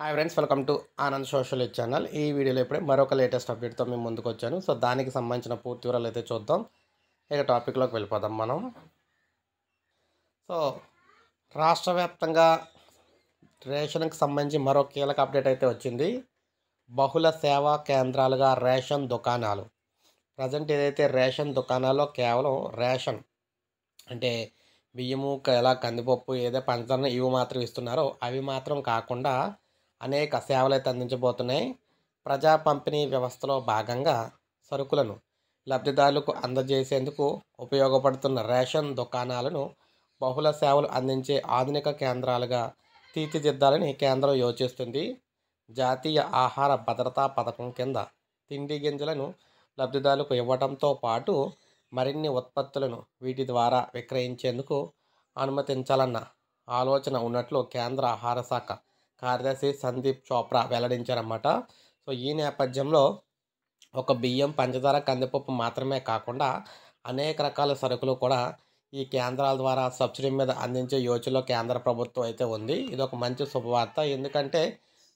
hi friends welcome to Anand social channel ఈ వీడియోలో ఇప్పుడే మరొక లేటెస్ట్ అప్డేట్తో మేము ముందుకు వచ్చాను సో దానికి సంబంధించిన పూర్తి వివరాలు అయితే చూద్దాం ఇక టాపిక్లోకి వెళ్ళిపోదాం మనం సో రాష్ట్ర వ్యాప్తంగా రేషన్కి సంబంధించి మరో కీలక అప్డేట్ అయితే వచ్చింది బహుళ సేవా కేంద్రాలుగా రేషన్ దుకాణాలు ప్రజెంట్ ఏదైతే రేషన్ దుకాణాల్లో కేవలం రేషన్ అంటే బియ్యము ఎలా కందిపప్పు ఏదో పంచదారణ ఇవి మాత్రం ఇస్తున్నారో అవి మాత్రం కాకుండా అనేక సేవలు అయితే అందించబోతున్నాయి ప్రజా పంపిణీ వ్యవస్థలో భాగంగా సరుకులను లబ్ధిదారులకు అందజేసేందుకు ఉపయోగపడుతున్న రేషన్ దుకాణాలను బహుళ సేవలు అందించే ఆధునిక కేంద్రాలుగా తీర్చిదిద్దాలని కేంద్రం యోచిస్తుంది జాతీయ ఆహార భద్రతా పథకం కింద తిండి గింజలను లబ్ధిదారులకు ఇవ్వడంతో పాటు మరిన్ని ఉత్పత్తులను వీటి ద్వారా విక్రయించేందుకు అనుమతించాలన్న ఆలోచన ఉన్నట్లు కేంద్ర ఆహార శాఖ కార్యదర్శి సందీప్ చోప్రా వెల్లడించారన్నమాట సో ఈ నేపథ్యంలో ఒక బియ్యం పంచదార కందిపప్పు మాత్రమే కాకుండా అనేక రకాల సరుకులు కూడా ఈ కేంద్రాల ద్వారా సబ్సిడీ మీద అందించే యోచనలో కేంద్ర ప్రభుత్వం అయితే ఉంది ఇది ఒక మంచి శుభవార్త ఎందుకంటే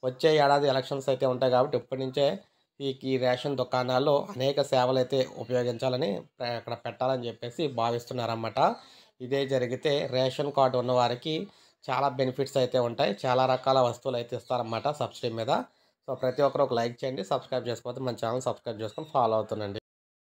వచ్చే ఏడాది ఎలక్షన్స్ అయితే ఉంటాయి కాబట్టి ఇప్పటి నుంచే ఈ ఈ రేషన్ దుకాణాల్లో అనేక సేవలు అయితే ఉపయోగించాలని అక్కడ పెట్టాలని చెప్పేసి భావిస్తున్నారన్నమాట ఇదే జరిగితే రేషన్ కార్డు ఉన్నవారికి చాలా బెనిఫిట్స్ అయితే ఉంటాయి చాలా రకాల వస్తువులు అయితే ఇస్తారన్నమాట సబ్సిడీ మీద సో ప్రతి ఒక్కరు ఒక లైక్ చేయండి సబ్స్క్రైబ్ చేసుకోవచ్చు మన ఛానల్ సబ్స్క్రైబ్ చేసుకొని ఫాలో అవుతుండండి